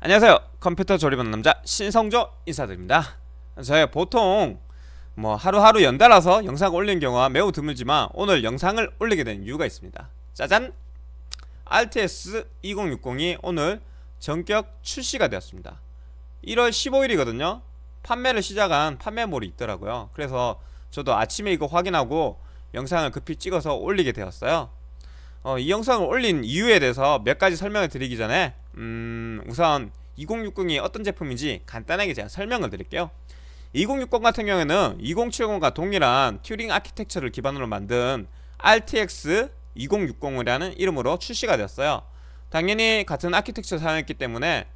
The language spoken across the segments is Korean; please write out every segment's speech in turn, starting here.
안녕하세요 컴퓨터 조립하는 남자 신성조 인사드립니다 저희 보통 뭐 하루하루 연달아서 영상 올리는 경우가 매우 드물지만 오늘 영상을 올리게 된 이유가 있습니다 짜잔! RTS 2060이 오늘 전격 출시가 되었습니다 1월 15일이거든요 판매를 시작한 판매몰이 있더라고요 그래서 저도 아침에 이거 확인하고 영상을 급히 찍어서 올리게 되었어요 어, 이 영상을 올린 이유에 대해서 몇 가지 설명을 드리기 전에 음, 우선 2060이 어떤 제품인지 간단하게 제가 설명을 드릴게요 2060 같은 경우에는 2070과 동일한 튜링 아키텍처를 기반으로 만든 RTX 2060이라는 이름으로 출시가 되었어요 당연히 같은 아키텍처 사용했기 때문에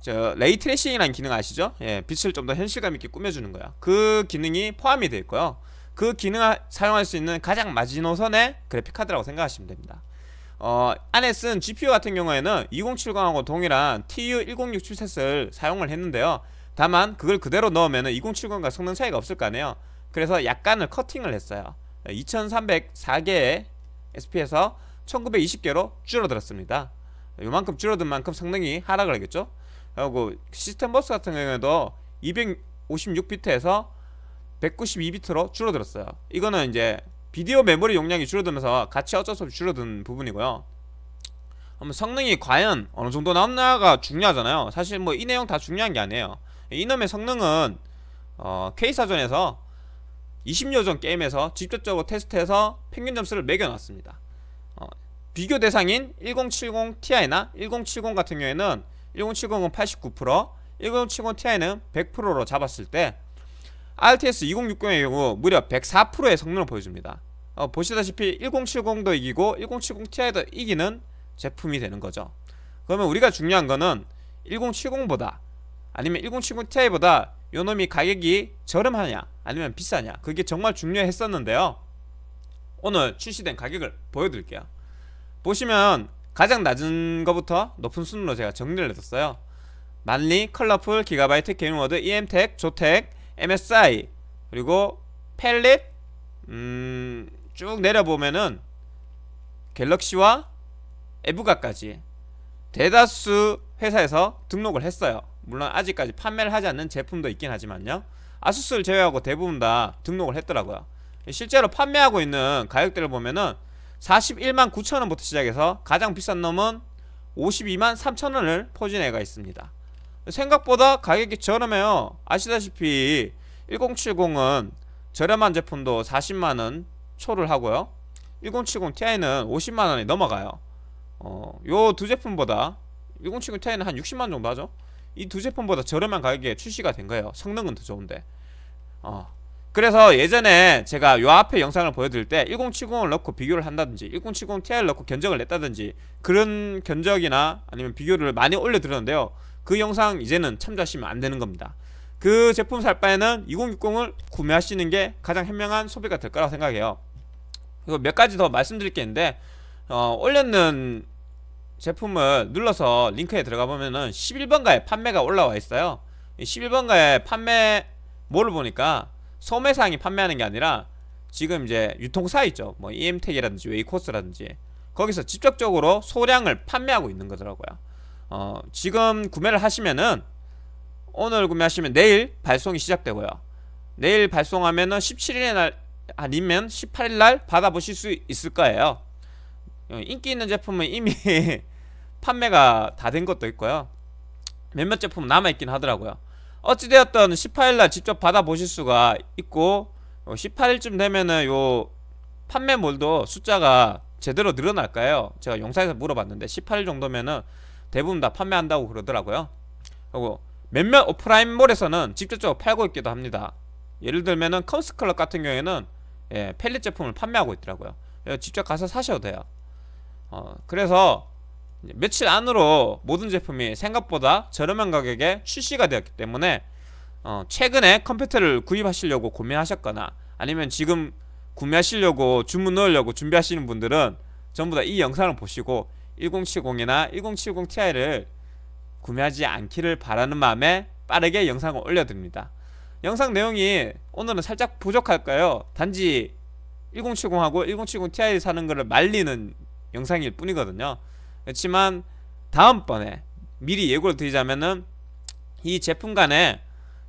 저 레이트레이싱이라는 기능 아시죠? 예, 빛을 좀 더 현실감 있게 꾸며주는 거야 그 기능이 포함이 되어 있고요 그 기능을 사용할 수 있는 가장 마지노선의 그래픽카드라고 생각하시면 됩니다 어, 안에 쓴 GPU 같은 경우에는 2070하고 동일한 TU106 칩셋을 사용을 했는데요 다만 그걸 그대로 넣으면 2070과 성능 차이가 없을 거 아니에요 그래서 약간을 커팅을 했어요 2304개의 SP에서 1920개로 줄어들었습니다 요만큼 줄어든 만큼 성능이 하락을 하겠죠 그리고 시스템 버스 같은 경우에도 256비트에서 192비트로 줄어들었어요 이거는 이제 비디오 메모리 용량이 줄어들면서 같이 어쩔 수 없이 줄어든 부분이고요 그럼 성능이 과연 어느 정도 나왔나가 중요하잖아요 사실 뭐 이 내용 다 중요한 게 아니에요 이놈의 성능은 어, K사전에서 20여 전 게임에서 직접적으로 테스트해서 평균 점수를 매겨놨습니다 어, 비교 대상인 1070 Ti나 1070 같은 경우에는 1070은 89%, 1070 Ti는 100%로 잡았을 때 RTS 2060의 경우 무려 104%의 성능을 보여줍니다 어, 보시다시피 1070도 이기고 1070 Ti도 이기는 제품이 되는 거죠 그러면 우리가 중요한 거는 1070보다 아니면 1070 Ti보다 요놈이 가격이 저렴하냐 아니면 비싸냐 그게 정말 중요했었는데요 오늘 출시된 가격을 보여드릴게요 보시면 가장 낮은 거부터 높은 순으로 제가 정리를 해뒀어요 만리, 컬러풀, 기가바이트, 게임워드, EM텍, 조텍, MSI 그리고 펠릿 음, 쭉 내려보면은 갤럭시와 에브가까지 대다수 회사에서 등록을 했어요 물론 아직까지 판매를 하지 않는 제품도 있긴 하지만요 아수스를 제외하고 대부분 다 등록을 했더라고요 실제로 판매하고 있는 가격대를 보면은 41만 9천원부터 시작해서 가장 비싼 놈은 52만 3천원을 포진해가 있습니다 생각보다 가격이 저렴해요 아시다시피 1070은 저렴한 제품도 40만원 초를 하고요 1070 Ti는 50만원이 넘어가요 어, 요 두 제품보다 1070 Ti는 한 60만원 정도 하죠 이 두 제품보다 저렴한 가격에 출시가 된 거예요 성능은 더 좋은데 어. 그래서 예전에 제가 요 앞에 영상을 보여드릴 때 1070을 넣고 비교를 한다든지 1070 Ti를 넣고 견적을 냈다든지 그런 견적이나 아니면 비교를 많이 올려드렸는데요 그 영상 이제는 참조하시면 안 되는 겁니다 그 제품 살 바에는 2060을 구매하시는 게 가장 현명한 소비가 될 거라고 생각해요 그리고 몇 가지 더 말씀드릴 게 있는데 어, 올렸는 제품을 눌러서 링크에 들어가 보면은 11번가에 판매가 올라와 있어요 11번가에 판매 뭐를 보니까 소매상이 판매하는 게 아니라 지금 이제 유통사 있죠 뭐 EM택이라든지 웨이코스라든지 거기서 직접적으로 소량을 판매하고 있는 거더라고요 어, 지금 구매를 하시면은 오늘 구매하시면 내일 발송이 시작되고요 내일 발송하면은 1 7일날 아니면 18일 날 받아보실 수 있을 거예요 어, 인기 있는 제품은 이미 판매가 다 된 것도 있고요 몇몇 제품 남아있긴 하더라고요 어찌되었던 18일날 직접 받아보실 수가 있고 18일쯤 어, 되면은 요 판매물도 숫자가 제대로 늘어날까요? 제가 영상에서 물어봤는데 18일 정도면은 대부분 다 판매한다고 그러더라고요 그리고 몇몇 오프라인몰에서는 직접적으로 팔고 있기도 합니다 예를 들면은 컴스클럽 같은 경우에는 예, 펠릿 제품을 판매하고 있더라고요 직접 가서 사셔도 돼요 어, 그래서 며칠 안으로 모든 제품이 생각보다 저렴한 가격에 출시가 되었기 때문에 어, 최근에 컴퓨터를 구입하시려고 고민하셨거나 아니면 지금 구매하시려고 주문 넣으려고 준비하시는 분들은 전부 다 이 영상을 보시고 1070이나 1070 Ti를 구매하지 않기를 바라는 마음에 빠르게 영상을 올려드립니다 영상 내용이 오늘은 살짝 부족할까요? 단지 1070하고 1070 Ti 사는 것을 말리는 영상일 뿐이거든요 그렇지만 다음번에 미리 예고를 드리자면은 이 제품 간에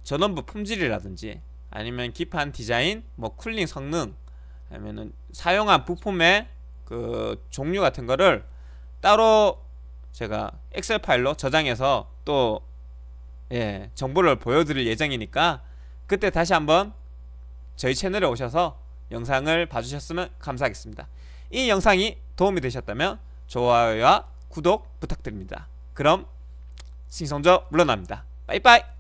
전원부 품질이라든지 아니면 기판 디자인, 뭐 쿨링 성능 아니면은 사용한 부품의 그 종류 같은 거를 따로 제가 엑셀 파일로 저장해서 또 예, 정보를 보여드릴 예정이니까 그때 다시 한번 저희 채널에 오셔서 영상을 봐주셨으면 감사하겠습니다. 이 영상이 도움이 되셨다면 좋아요와 구독 부탁드립니다. 그럼 신성조 물러납니다. 빠이빠이